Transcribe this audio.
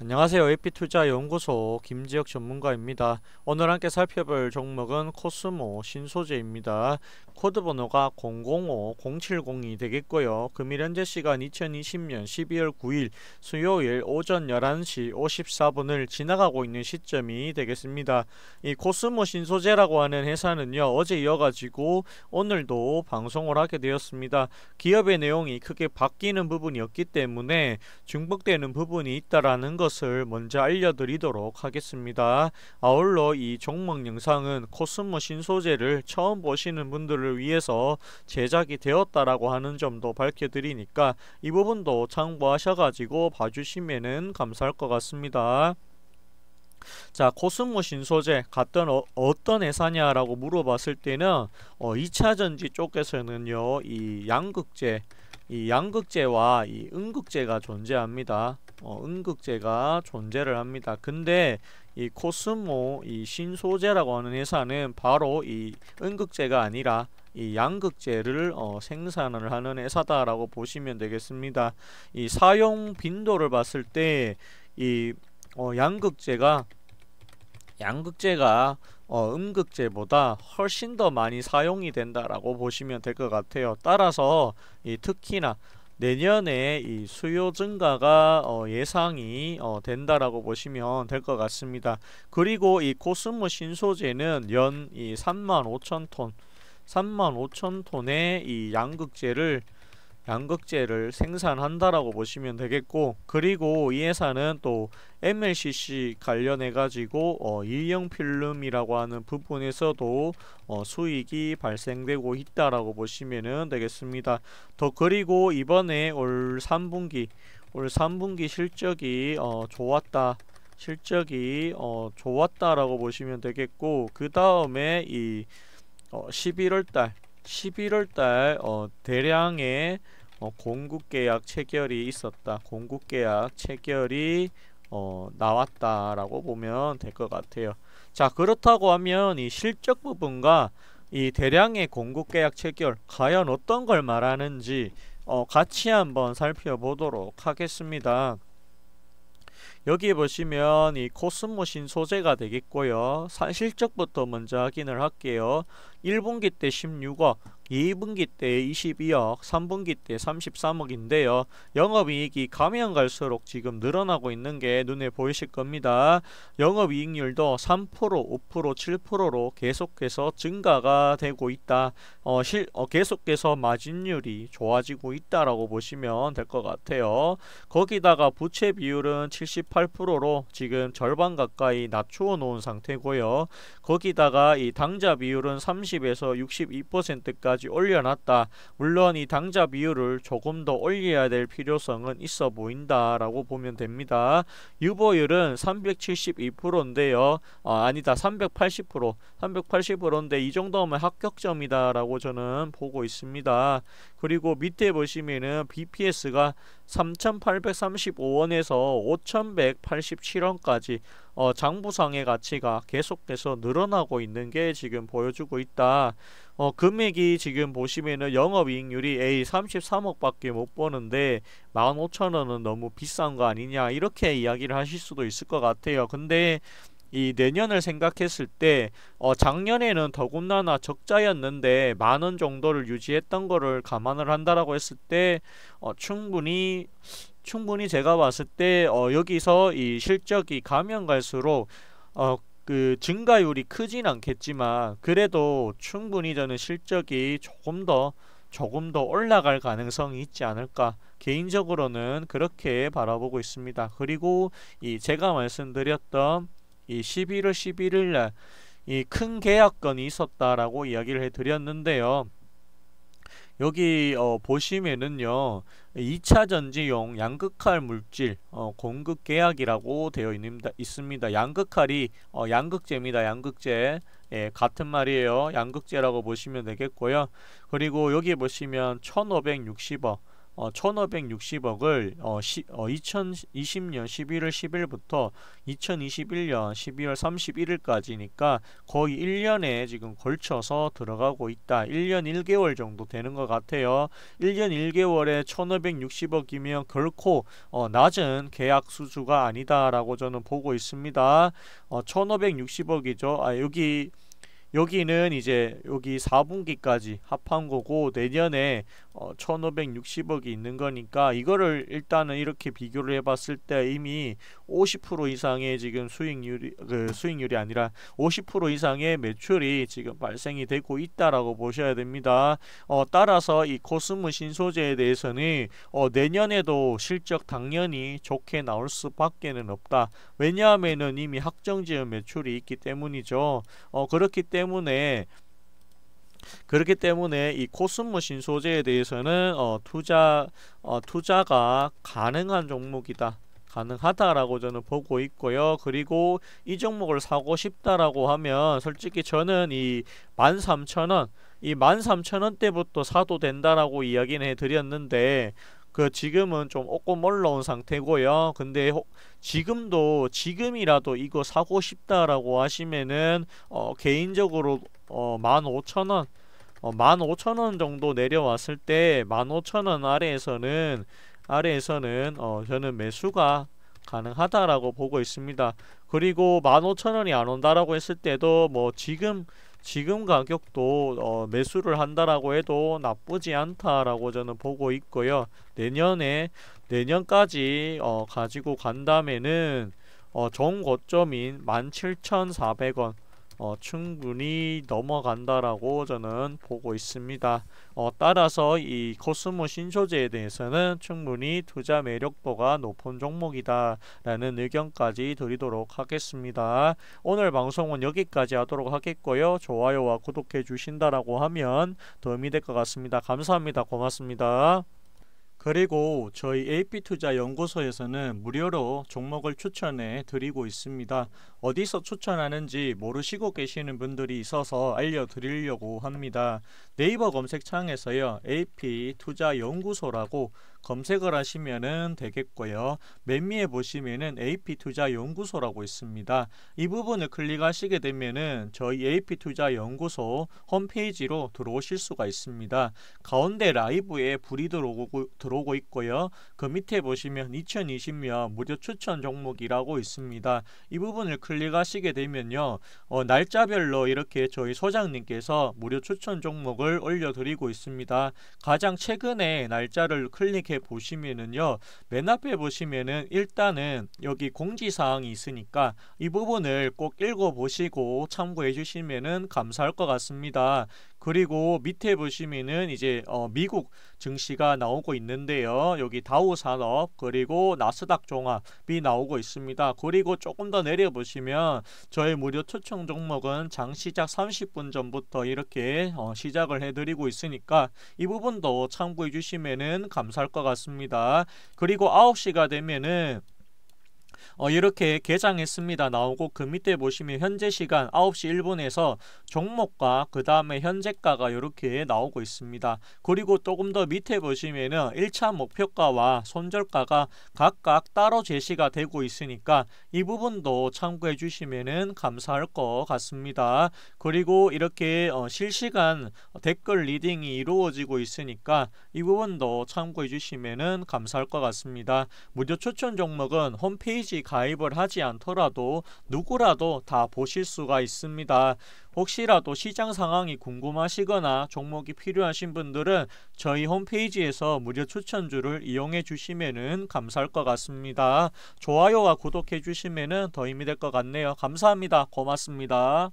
안녕하세요. AP투자연구소 김지혁 전문가입니다. 오늘 함께 살펴볼 종목은 코스모 신소재입니다. 코드 번호가 005070이 되겠고요. 금일 현재 시간 2020년 12월 9일 수요일 오전 11시 54분을 지나가고 있는 시점이 되겠습니다. 이 코스모 신소재라고 하는 회사는요. 어제 이어가지고 오늘도 방송을 하게 되었습니다. 기업의 내용이 크게 바뀌는 부분이 없기 때문에 중복되는 부분이 있다라는 것 것을 먼저 알려드리도록 하겠습니다. 아울러 이 종목 영상은 코스모 신소재를 처음 보시는 분들을 위해서 제작이 되었다라고 하는 점도 밝혀드리니까 이 부분도 참고하셔가지고 봐주시면 감사할 것 같습니다. 자 코스모 신소재 같은 어, 떤 회사냐라고 물어봤을 때는 어, 2차전지 쪽에서는요 이 양극재 이 양극재와 이 음극재가 존재합니다 어, 음극재가 존재를 합니다. 근데 이 코스모 이 신소재라고 하는 회사는 바로 이 음극재가 아니라 이 양극재를 어, 생산을 하는 회사다라고 보시면 되겠습니다. 이 사용 빈도를 봤을 때이 어, 양극재가 양극재가 어, 음극재보다 훨씬 더 많이 사용이 된다라고 보시면 될 것 같아요. 따라서 이 특히나 내년에 이 수요 증가가 어 예상이 어 된다라고 보시면 될 것 같습니다. 그리고 이 코스모 신소재는 연 이 3만 5천 톤, 3만 5천 톤의 이 양극재를 양극재를 생산한다라고 보시면 되겠고 그리고 이 회사는 또 MLCC 관련해 가지고 어, 일형 필름이라고 하는 부분에서도 어, 수익이 발생되고 있다라고 보시면 되겠습니다. 더 그리고 이번에 올 3분기 올 3분기 실적이 어, 좋았다. 실적이 어, 좋았다라고 보시면 되겠고 그 다음에 이 11월달 어, 11월달 어, 대량의 어, 공급계약 체결이 있었다. 공급계약 체결이 어, 나왔다라고 보면 될 것 같아요. 자 그렇다고 하면 이 실적 부분과 이 대량의 공급계약 체결 과연 어떤 걸 말하는지 어, 같이 한번 살펴보도록 하겠습니다. 여기에 보시면 이 코스모신 소재가 되겠고요. 산실적부터 먼저 확인을 할게요. 1분기 때 16억, 2분기 때 22억, 3분기 때 33억인데요. 영업이익이 가면 갈수록 지금 늘어나고 있는 게 눈에 보이실 겁니다. 영업이익률도 3%, 5%, 7%로 계속해서 증가가 되고 있다. 어, 실, 어, 계속해서 마진율이 좋아지고 있다라고 보시면 될 것 같아요. 거기다가 부채 비율은 70 8%로 지금 절반 가까이 낮추어 놓은 상태고요. 거기다가 이당자 비율은 30에서 62%까지 올려놨다. 물론 이당자 비율을 조금 더 올려야 될 필요성은 있어 보인다라고 보면 됩니다. 유보율은 372%인데요. 아, 아니다 380% 380%인데 이 정도면 합격점이다라고 저는 보고 있습니다. 그리고 밑에 보시면은 BPS가 3,835원에서 5,100 1 8 8 7원까지 어, 장부상의 가치가 계속해서 늘어나고 있는 게 지금 보여주고 있다. 어, 금액이 지금 보시면은 영업이익률이 A 33억밖에 못 버는데 15,000원은 너무 비싼 거 아니냐 이렇게 이야기를 하실 수도 있을 것 같아요. 근데 이 내년을 생각했을 때 어, 작년에는 더군다나 적자였는데 만원 정도를 유지했던 거를 감안을 한다라고 했을 때 어, 충분히 충분히 제가 봤을 때 어, 여기서 이 실적이 가면 갈수록 어, 그 증가율이 크진 않겠지만 그래도 충분히 저는 실적이 조금 더 조금 더 올라갈 가능성이 있지 않을까 개인적으로는 그렇게 바라보고 있습니다. 그리고 이 제가 말씀드렸던 이 11월 11일 날이 큰 계약건이 있었다라고 이야기를 해드렸는데요. 여기 어, 보시면은요 2차 전지용 양극할 물질 어, 공급 계약이라고 되어 있습니다. 있습니다. 양극할이 어, 양극재입니다. 양극재 예, 같은 말이에요. 양극재라고 보시면 되겠고요. 그리고 여기 보시면 1560억 어, 1560억을 어, 시, 어, 2020년 11월 10일부터 2021년 12월 31일까지니까 거의 1년에 지금 걸쳐서 들어가고 있다. 1년 1개월 정도 되는 것 같아요. 1년 1개월에 1560억이면 결코 어, 낮은 계약 수주가 아니다라고 저는 보고 있습니다. 어, 1560억이죠. 아, 여기 여기는 이제 여기 4분기까지 합한 거고 내년에 어, 1560억이 있는 거니까 이거를 일단은 이렇게 비교를 해봤을 때 이미 50% 이상의 지금 수익률이 그 수익률이 아니라 50% 이상의 매출이 지금 발생이 되고 있다라고 보셔야 됩니다. 어, 따라서 이 코스모 신소재에 대해서는 어, 내년에도 실적 당연히 좋게 나올 수밖에는 없다. 왜냐하면은 이미 확정지은 매출이 있기 때문이죠. 어, 그렇기 때문에 때문에 그렇기 때문에 이 코스모신 소재에 대해서는 어, 투자 어, 투자가 가능한 종목이다. 가능하다라고 저는 보고 있고요. 그리고 이 종목을 사고 싶다라고 하면 솔직히 저는 이 13,000원 이 13,000원대부터 사도 된다라고 이야기는 해드렸는데 그 지금은 좀 옷고 몰라온 상태고요. 근데 지금도 지금이라도 이거 사고 싶다라고 하시면은 어 개인적으로 어 15,000원 어 15,000원 정도 내려왔을 때 15,000원 아래에서는 아래에서는 어 저는 매수가 가능하다라고 보고 있습니다. 그리고 15,000원이 안 온다라고 했을 때도 뭐 지금 지금 가격도 어, 매수를 한다라고 해도 나쁘지 않다라고 저는 보고 있고요. 내년에 내년까지 어, 가지고 간다면은 어, 전 고점인 17,400원 어, 충분히 넘어간다라고 저는 보고 있습니다. 어, 따라서 이 코스모 신소재에 대해서는 충분히 투자 매력도가 높은 종목이다라는 의견까지 드리도록 하겠습니다. 오늘 방송은 여기까지 하도록 하겠고요. 좋아요와 구독해 주신다라고 하면 도움이 될 것 같습니다. 감사합니다. 고맙습니다. 그리고 저희 AP투자연구소에서는 무료로 종목을 추천해 드리고 있습니다. 어디서 추천하는지 모르시고 계시는 분들이 있어서 알려드리려고 합니다. 네이버 검색창에서요. AP 투자 연구소라고 검색을 하시면 되겠고요. 맨 위에 보시면 AP 투자 연구소라고 있습니다. 이 부분을 클릭하시게 되면 저희 AP 투자 연구소 홈페이지로 들어오실 수가 있습니다. 가운데 라이브에 불이 들어오고, 들어오고 있고요. 그 밑에 보시면 2020년 무료 추천 종목이라고 있습니다. 이 부분을 클릭 클릭하시게 되면요. 어, 날짜별로 이렇게 저희 소장님께서 무료 추천 종목을 올려드리고 있습니다. 가장 최근에 날짜를 클릭해 보시면은요. 맨 앞에 보시면은 일단은 여기 공지사항이 있으니까 이 부분을 꼭 읽어보시고 참고해 주시면은 감사할 것 같습니다. 그리고 밑에 보시면은 이제 어 미국 증시가 나오고 있는데요. 여기 다우 산업 그리고 나스닥 종합이 나오고 있습니다. 그리고 조금 더 내려 보시면 저의 무료 초청 종목은 장 시작 30분 전부터 이렇게 어 시작을 해드리고 있으니까 이 부분도 참고해 주시면은 감사할 것 같습니다. 그리고 9시가 되면은 어, 이렇게 개장했습니다. 나오고 그 밑에 보시면 현재 시간 9시 1분에서 종목과 그 다음에 현재가가 이렇게 나오고 있습니다. 그리고 조금 더 밑에 보시면은 1차 목표가와 손절가가 각각 따로 제시가 되고 있으니까 이 부분도 참고해 주시면은 감사할 것 같습니다. 그리고 이렇게 어, 실시간 댓글 리딩이 이루어지고 있으니까 이 부분도 참고해 주시면은 감사할 것 같습니다. 무료 추천 종목은 홈페이지 반드 가입을 하지 않더라도 누구라도 다 보실 수가 있습니다. 혹시라도 시장 상황이 궁금하시거나 종목이 필요하신 분들은 저희 홈페이지에서 무료 추천주를 이용해 주시면 감사할 것 같습니다. 좋아요와 구독해 주시면 도움이 될 것 같네요. 감사합니다. 고맙습니다.